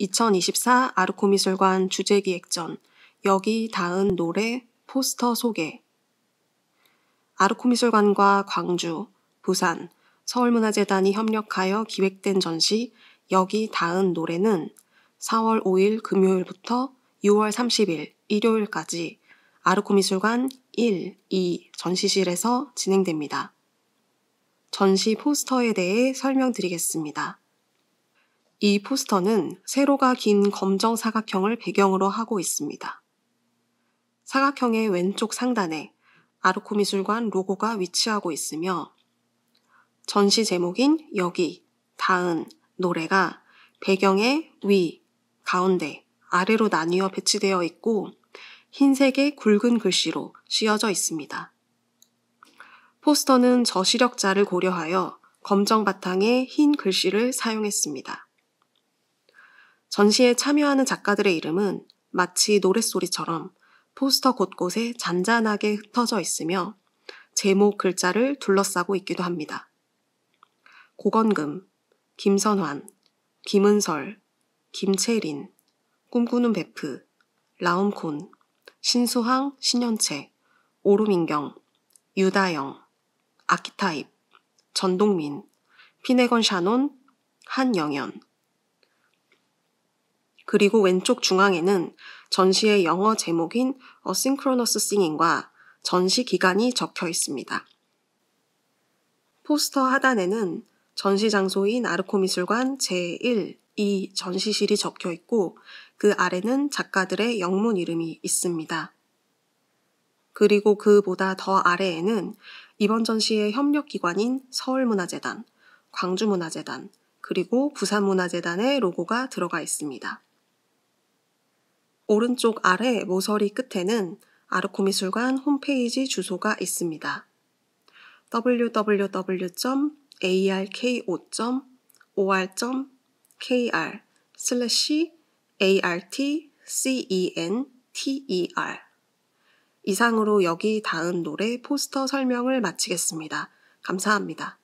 2024 아르코미술관 주제기획전 여기 닿은 노래 포스터 소개 아르코미술관과 광주, 부산, 서울문화재단이 협력하여 기획된 전시 여기 닿은 노래는 4월 5일 금요일부터 6월 30일 일요일까지 아르코미술관 1, 2 전시실에서 진행됩니다. 전시 포스터에 대해 설명드리겠습니다. 이 포스터는 세로가 긴 검정 사각형을 배경으로 하고 있습니다. 사각형의 왼쪽 상단에 아르코 미술관 로고가 위치하고 있으며 전시 제목인 여기, 다은, 노래가 배경의 위, 가운데, 아래로 나뉘어 배치되어 있고 흰색의 굵은 글씨로 씌어져 있습니다. 포스터는 저시력자를 고려하여 검정 바탕에 흰 글씨를 사용했습니다. 전시에 참여하는 작가들의 이름은 마치 노랫소리처럼 포스터 곳곳에 잔잔하게 흩어져 있으며 제목 글자를 둘러싸고 있기도 합니다. 고건금, 김선환, 김은설, 김채린, 꿈꾸는 베프, 라움콘, 신수항, 신현채, 오루민경, 유다영, 아키타입, 전동민, 피네건 샤논, 한영연 그리고 왼쪽 중앙에는 전시의 영어 제목인 어싱크로너스 싱잉과 전시 기간이 적혀 있습니다. 포스터 하단에는 전시 장소인 아르코미술관 제1, 2 전시실이 적혀 있고 그 아래는 작가들의 영문 이름이 있습니다. 그리고 그보다 더 아래에는 이번 전시의 협력기관인 서울문화재단, 광주문화재단, 그리고 부산문화재단의 로고가 들어가 있습니다. 오른쪽 아래 모서리 끝에는 아르코미술관 홈페이지 주소가 있습니다. www.arko.or.kr 슬래시 artcenter 이상으로 여기 다음 노래 포스터 설명을 마치겠습니다. 감사합니다.